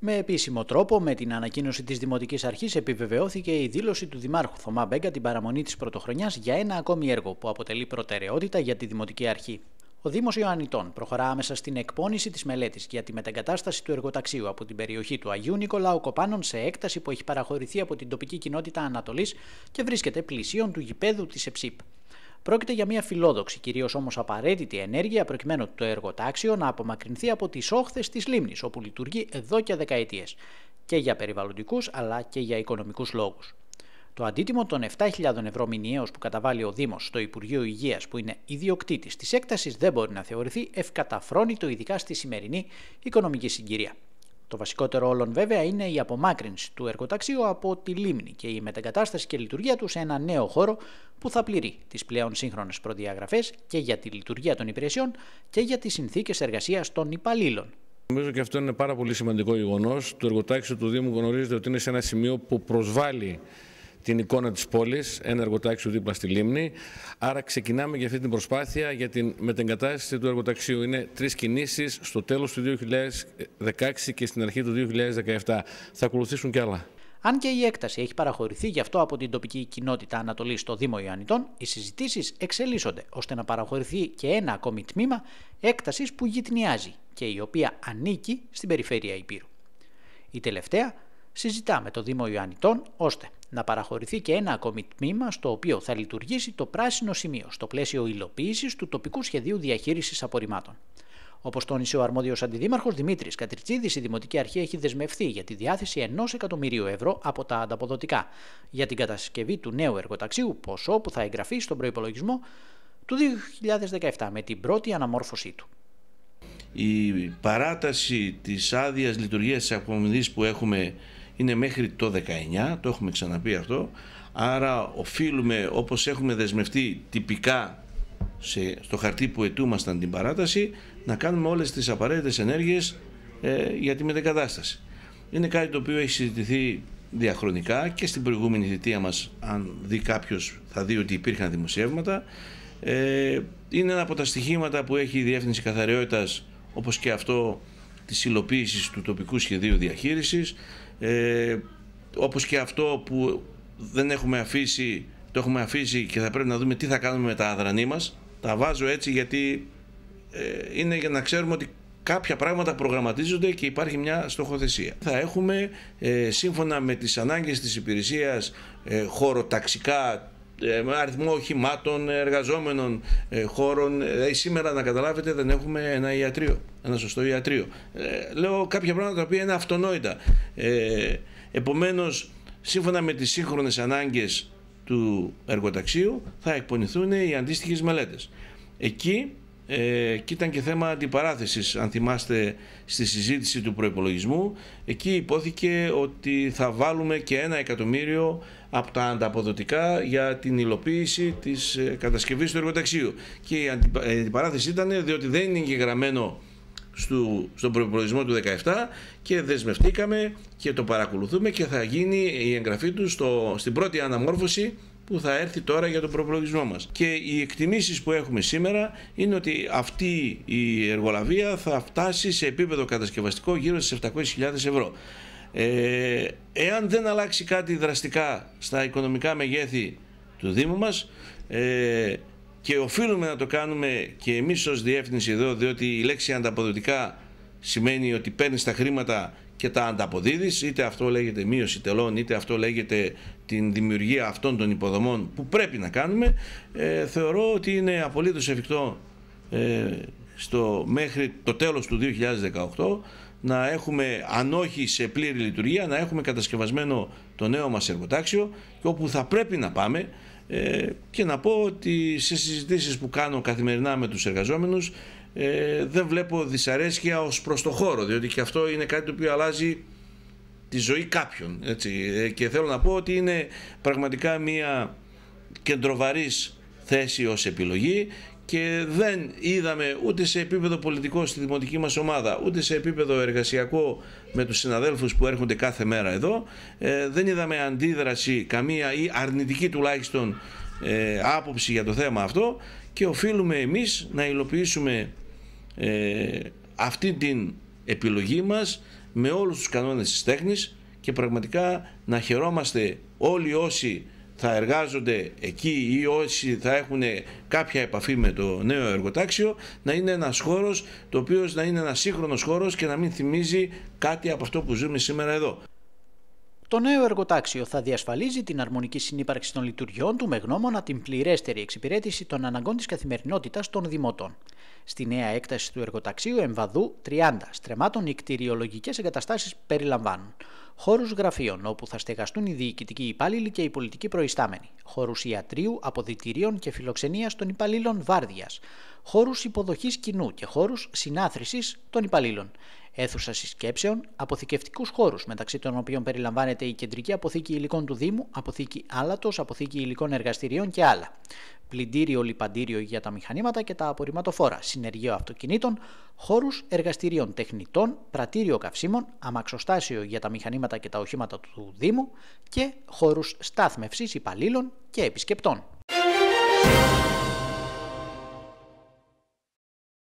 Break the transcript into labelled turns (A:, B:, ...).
A: Με επίσημο τρόπο, με την ανακοίνωση της Δημοτικής Αρχής, επιβεβαιώθηκε η δήλωση του Δημάρχου Θωμά Μπέγκα την παραμονή της Πρωτοχρονιάς για ένα ακόμη έργο που αποτελεί προτεραιότητα για τη Δημοτική Αρχή. Ο Δήμος Ιωαννητών προχωρά άμεσα στην εκπώνηση της μελέτης για τη μεταγκατάσταση του εργοταξίου από την περιοχή του Αγίου Νικολάου Κοπάνων σε έκταση που έχει παραχωρηθεί από την τοπική κοινότητα Ανατολής και βρίσκεται πλησίων του γηπέδου της ΕΨΥΠ. Πρόκειται για μια φιλόδοξη, κυρίως όμως απαραίτητη ενέργεια προκειμένου το εργοτάξιο να απομακρυνθεί από τις όχθες της λίμνης, όπου λειτουργεί εδώ και δεκαετίες, και για περιβαλλοντικούς αλλά και για οικονομικούς λόγους. Το αντίτιμο των 7.000 ευρώ μηνιαίως που καταβάλει ο Δήμος στο Υπουργείο Υγείας, που είναι ιδιοκτήτης της έκτασης, δεν μπορεί να θεωρηθεί ευκαταφρόνητο, ειδικά στη σημερινή οικονομική συγκυρία. Το βασικότερο όλων βέβαια είναι η απομάκρυνση του εργοταξίου από τη λίμνη και η μετεγκατάσταση και λειτουργία τους σε ένα νέο χώρο που θα πληρεί τις πλέον σύγχρονες προδιαγραφές και για τη λειτουργία των υπηρεσιών και για τις συνθήκες εργασίας των υπαλλήλων. Νομίζω και αυτό είναι πάρα πολύ
B: σημαντικό γεγονός. Το εργοτάξιο του Δήμου γνωρίζετε ότι είναι σε ένα σημείο που προσβάλλει την εικόνα της πόλης, ένα εργοτάξιο δίπλα στη λίμνη. Άρα ξεκινάμε για αυτή την προσπάθεια για την μετεγκατάσταση του εργοταξίου. Είναι τρεις κινήσεις στο τέλος του 2016 και στην αρχή του 2017. Θα ακολουθήσουν κι άλλα.
A: Αν και η έκταση έχει παραχωρηθεί γι' αυτό από την τοπική κοινότητα Ανατολή στο Δήμο Ιωαννητών, οι συζητήσεις εξελίσσονται ώστε να παραχωρηθεί και ένα ακόμη τμήμα έκτασης που γυτνιάζει και η οποία ανήκει στην περιφέρεια Υπήρου. Η τελευταία Συζητάμε το Δήμο Ιωάννητών, ώστε να παραχωρηθεί και ένα ακόμη τμήμα στο οποίο θα λειτουργήσει το πράσινο σημείο στο πλαίσιο υλοποίησης του τοπικού σχεδίου διαχείρισης απορριμμάτων. Όπως τόνισε ο αρμόδιος αντιδήμαρχος Δημήτρης Κατριτσίδη, η Δημοτική Αρχή έχει δεσμευθεί για τη διάθεση ενός εκατομμυρίου ευρώ από τα ανταποδοτικά για την κατασκευή του νέου εργοταξίου, ποσό που θα εγγραφεί στον προπολογισμό του 2017 με την πρώτη αναμόρφωσή του.
B: Η παράταση της άδειας λειτουργίας της που έχουμε είναι μέχρι το 19, το έχουμε ξαναπεί αυτό. Άρα οφείλουμε όπως έχουμε δεσμευτεί τυπικά σε, στο χαρτί που ετούμασταν την παράταση να κάνουμε όλες τις απαραίτητες ενέργειες ε, για τη μετεκατάσταση. Είναι κάτι το οποίο έχει συζητηθεί διαχρονικά και στην προηγούμενη θητεία μας αν δει κάποιος θα δει ότι υπήρχαν δημοσιεύματα. Ε, είναι ένα από τα στοιχήματα που έχει η Διεύθυνση Καθαριότητας όπως και αυτό της υλοποίησης του τοπικού σχεδίου διαχείρισης ε, όπως και αυτό που δεν έχουμε αφήσει το έχουμε αφήσει και θα πρέπει να δούμε τι θα κάνουμε με τα αδρανή μας τα βάζω έτσι γιατί ε, είναι για να ξέρουμε ότι κάποια πράγματα προγραμματίζονται και υπάρχει μια στοχοθεσία. Θα έχουμε ε, σύμφωνα με τις ανάγκες της υπηρεσίας ε, ταξικά. Ε, αριθμό οχημάτων, ε, εργαζόμενων ε, χώρων. Δηλαδή σήμερα να καταλάβετε δεν έχουμε ένα ιατρείο, ένα σωστό ιατρείο. Λέω κάποια πράγματα τα οποία είναι αυτονόητα. Ε, επομένως, σύμφωνα με τις σύγχρονες ανάγκες του εργοταξίου θα εκπονηθούν οι αντίστοιχες μελέτες. Εκεί ε, και ήταν και θέμα αντιπαράθεσης αν θυμάστε στη συζήτηση του προϋπολογισμού εκεί υπόθηκε ότι θα βάλουμε και ένα εκατομμύριο από τα ανταποδοτικά για την υλοποίηση της ε, κατασκευής του εργοταξίου και η αντιπαράθεση ήταν διότι δεν είναι εγγεγραμμένο στο, στον προπολογισμό του 2017 και δεσμευτήκαμε και το παρακολουθούμε και θα γίνει η εγγραφή του στο, στην πρώτη αναμόρφωση που θα έρθει τώρα για τον προπολογισμό μας. Και οι εκτιμήσεις που έχουμε σήμερα είναι ότι αυτή η εργολαβία θα φτάσει σε επίπεδο κατασκευαστικό γύρω στις 700.000 ευρώ. Ε, εάν δεν αλλάξει κάτι δραστικά στα οικονομικά μεγέθη του Δήμου μας ε, και οφείλουμε να το κάνουμε και εμείς ως διεύθυνση εδώ διότι η λέξη ανταποδοτικά σημαίνει ότι παίρνεις τα χρήματα και τα ανταποδίδεις, είτε αυτό λέγεται μείωση τελών, είτε αυτό λέγεται την δημιουργία αυτών των υποδομών που πρέπει να κάνουμε, ε, θεωρώ ότι είναι απολύτως εφικτό ε, στο, μέχρι το τέλος του 2018 να έχουμε, αν όχι σε πλήρη λειτουργία, να έχουμε κατασκευασμένο το νέο μας εργοτάξιο και όπου θα πρέπει να πάμε ε, και να πω ότι σε συζητήσεις που κάνω καθημερινά με τους εργαζόμενους ε, δεν βλέπω δυσαρέσκεια ως προς το χώρο διότι και αυτό είναι κάτι το οποίο αλλάζει τη ζωή κάποιων έτσι. Ε, και θέλω να πω ότι είναι πραγματικά μια κεντροβαρής θέση ως επιλογή και δεν είδαμε ούτε σε επίπεδο πολιτικό στη δημοτική μας ομάδα ούτε σε επίπεδο εργασιακό με τους συναδέλφους που έρχονται κάθε μέρα εδώ ε, δεν είδαμε αντίδραση καμία ή αρνητική τουλάχιστον ε, άποψη για το θέμα αυτό και οφείλουμε εμείς να υλοποιήσουμε ε, αυτή την επιλογή μας με όλους τους κανόνες της τέχνης και πραγματικά να χαιρόμαστε όλοι όσοι θα εργάζονται εκεί ή όσοι θα έχουν κάποια επαφή με το νέο εργοτάξιο να είναι ένας χώρος το οποίος να είναι ένας σύγχρονος χώρος και να μην θυμίζει κάτι
A: από αυτό που ζούμε σήμερα εδώ. Το νέο εργοτάξιο θα διασφαλίζει την αρμονική συνύπαρξη των λειτουργιών του με γνώμονα την πληρέστερη εξυπηρέτηση των αναγκών της καθημερινότητας των δημότων. Στη νέα έκταση του εργοταξίου εμβαδού 30 στρεμάτων οι κτηριολογικέ εγκαταστάσεις περιλαμβάνουν χώρους γραφείων όπου θα στεγαστούν οι διοικητικοί υπάλληλοι και οι πολιτικοί προϊστάμενοι, χώρους ιατρίου, αποδητηρίων και φιλοξενίας των υπαλλήλων βάρδιας, χώρους υποδοχής κοινού και χώρους συνάθρησης των υπαλλήλων αίθουσα συσκέψεων, αποθηκευτικούς χώρους, μεταξύ των οποίων περιλαμβάνεται η κεντρική αποθήκη υλικών του Δήμου, αποθήκη άλατος, αποθήκη υλικών εργαστηρίων και άλλα. Πλυντήριο, λιπαντήριο για τα μηχανήματα και τα απορριμματοφόρα, συνεργείο αυτοκινήτων, χώρους εργαστηρίων τεχνητών, πρατήριο καυσίμων, αμαξοστάσιο για τα μηχανήματα και τα οχήματα του Δήμου και χώρους στάθμευσης υπαλλήλων και επισκεπτών.